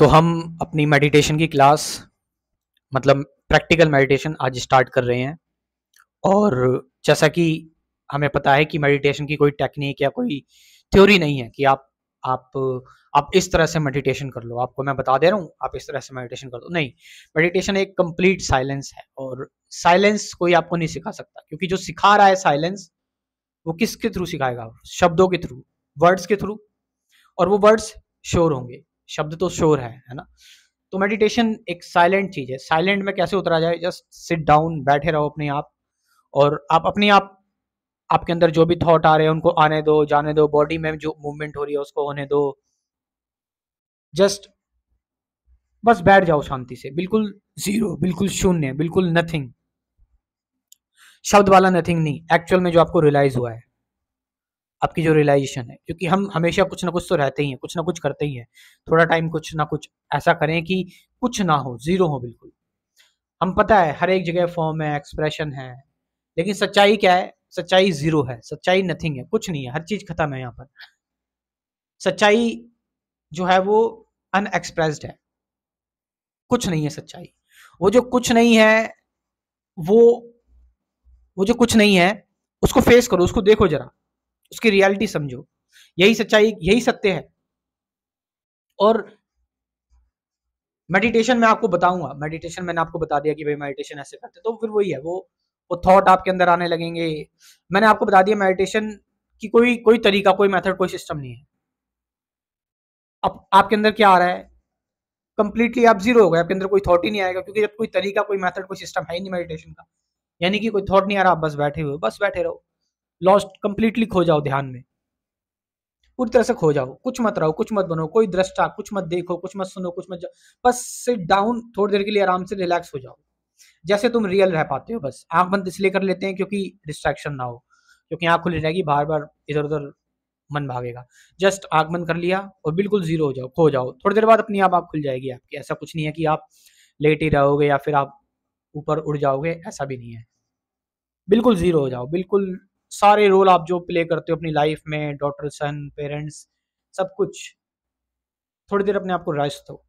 तो हम अपनी मेडिटेशन की क्लास मतलब प्रैक्टिकल मेडिटेशन आज स्टार्ट कर रहे हैं और जैसा कि हमें पता है कि मेडिटेशन की कोई टेक्निक या कोई थ्योरी नहीं है कि आप आप आप इस तरह से मेडिटेशन कर लो आपको मैं बता दे रहा हूँ आप इस तरह से मेडिटेशन कर दो नहीं मेडिटेशन एक कंप्लीट साइलेंस है और साइलेंस कोई आपको नहीं सिखा सकता क्योंकि जो सिखा रहा है साइलेंस वो किसके थ्रू सिखाएगा शब्दों के थ्रू वर्ड्स के थ्रू और वो वर्ड्स श्योर होंगे शब्द तो शोर है है ना तो मेडिटेशन एक साइलेंट चीज है साइलेंट में कैसे उतरा जाए जस्ट सिट डाउन बैठे रहो अपने आप और आप अपने आप आपके अंदर जो भी थॉट आ रहे हैं उनको आने दो जाने दो बॉडी में जो मूवमेंट हो रही है उसको होने दो जस्ट बस बैठ जाओ शांति से बिल्कुल जीरो बिल्कुल शून्य बिल्कुल नथिंग शब्द वाला नथिंग नहीं एक्चुअल में जो आपको रियलाइज हुआ है आपकी जो रियलाइजेशन है क्योंकि हम हमेशा कुछ ना कुछ तो रहते ही हैं कुछ ना कुछ करते ही हैं थोड़ा टाइम कुछ ना कुछ ऐसा करें कि कुछ ना हो जीरो हो बिल्कुल हम पता है हर एक जगह फॉर्म है एक्सप्रेशन है लेकिन सच्चाई क्या है सच्चाई जीरो है सच्चाई नथिंग है कुछ नहीं है हर चीज खत्म है यहाँ पर सच्चाई जो है वो अनएक्सप्रेस्ड है कुछ नहीं है सच्चाई वो जो कुछ नहीं है वो वो जो कुछ नहीं है उसको फेस करो उसको देखो जरा उसकी रियलिटी समझो यही सच्चाई यही सत्य है और मेडिटेशन में आपको बताऊंगा मेडिटेशन मैंने आपको बता दिया कि भाई मेडिटेशन ऐसे करते तो फिर वही है वो वो थॉट आपके अंदर आने लगेंगे मैंने आपको बता दिया मेडिटेशन की कोई कोई तरीका कोई मेथड कोई सिस्टम नहीं है अब आपके अंदर क्या आ रहा है कंप्लीटली आप जीरो हो गए आपके अंदर कोई थॉट ही नहीं आएगा क्योंकि जब कोई तरीका कोई मेथड कोई सिस्टम है ही नहीं मेडिटेशन का यानी कि कोई थॉट नहीं आ रहा आप बस बैठे हुए बस बैठे रहो लॉस्ट कंप्लीटली खो जाओ ध्यान में पूरी तरह से खो जाओ कुछ मत रहो कुछ मत बनो कोई दृष्टा कुछ मत देखो कुछ मत सुनो कुछ मत बस सिट डाउन थोड़ी देर के लिए आराम से रिलैक्स हो जाओ जैसे तुम रियल रह पाते हो बस आंख बंद इसलिए कर लेते हैं क्योंकि डिस्ट्रैक्शन ना हो क्योंकि आंख खुली रहेगी बार बार इधर उधर मन भागेगा जस्ट आंख बंद कर लिया और बिल्कुल जीरो हो जाओ खो जाओ थोड़ी देर बाद अपनी आप आंख खुल जाएगी आपकी ऐसा कुछ नहीं है कि आप लेट ही रहोगे या फिर आप ऊपर उड़ जाओगे ऐसा भी नहीं है बिल्कुल जीरो हो जाओ बिल्कुल सारे रोल आप जो प्ले करते हो अपनी लाइफ में डॉटर सन पेरेंट्स सब कुछ थोड़ी देर अपने आप को रेस्ट दो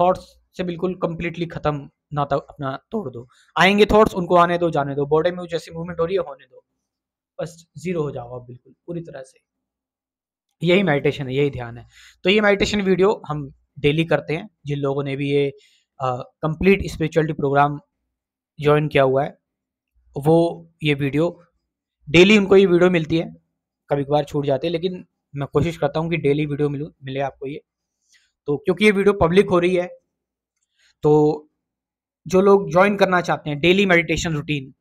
थॉट्स से बिल्कुल कम्प्लीटली खत्म तो अपना तोड़ दो आएंगे थॉट्स उनको आने दो जाने दो बॉडी में जैसी मूवमेंट हो रही है होने दो बस जीरो हो जाओ आप बिल्कुल पूरी तरह से यही मेडिटेशन है यही ध्यान है तो ये मेडिटेशन वीडियो हम डेली करते हैं जिन लोगों ने भी ये कंप्लीट स्पिरिचुअलिटी प्रोग्राम ज्वाइन किया हुआ है वो ये वीडियो डेली उनको ये वीडियो मिलती है कभी कभार छूट जाती है लेकिन मैं कोशिश करता हूँ कि डेली वीडियो मिलू मिले आपको ये तो क्योंकि ये वीडियो पब्लिक हो रही है तो जो लोग ज्वाइन करना चाहते हैं डेली मेडिटेशन रूटीन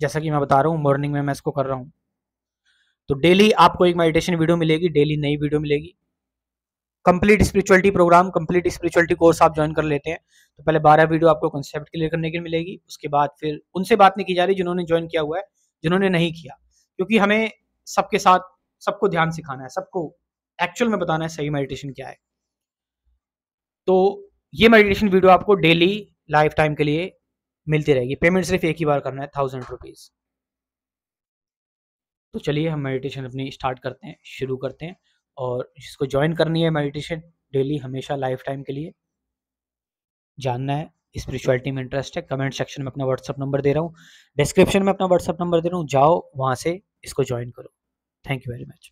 जैसा कि मैं बता रहा हूँ मॉर्निंग में मैं इसको कर रहा हूँ तो डेली आपको एक मेडिटेशन वीडियो मिलेगी डेली नई वीडियो मिलेगी complete spirituality program complete spirituality course आप ज्वाइन कर लेते हैं तो पहले बारह वीडियो आपको कॉन्सेप्ट क्लियर करने की मिलेगी उसके बाद फिर उनसे बात नहीं की जा रही जिन्होंने ज्वाइन किया हुआ है जिन्होंने नहीं किया क्योंकि हमें सबके साथ सबको ध्यान सिखाना है सबको एक्चुअल में बताना है सही मेडिटेशन क्या है तो ये मेडिटेशन वीडियो आपको डेली लाइफ टाइम के लिए मिलती रहेगी पेमेंट सिर्फ एक ही बार करना है थाउजेंड रुपीज़ तो चलिए हम मेडिटेशन अपनी स्टार्ट करते हैं शुरू करते हैं और जिसको ज्वाइन करनी है मेडिटेशन डेली हमेशा लाइफ टाइम के लिए जानना है स्पिरिचुअलिटी में इंटरेस्ट है कमेंट सेक्शन में अपना व्हाट्सअप नंबर दे रहा हूँ डिस्क्रिप्शन में अपना व्हाट्सअप नंबर दे रहा हूँ जाओ वहाँ से इसको ज्वाइन करो थैंक यू वेरी मच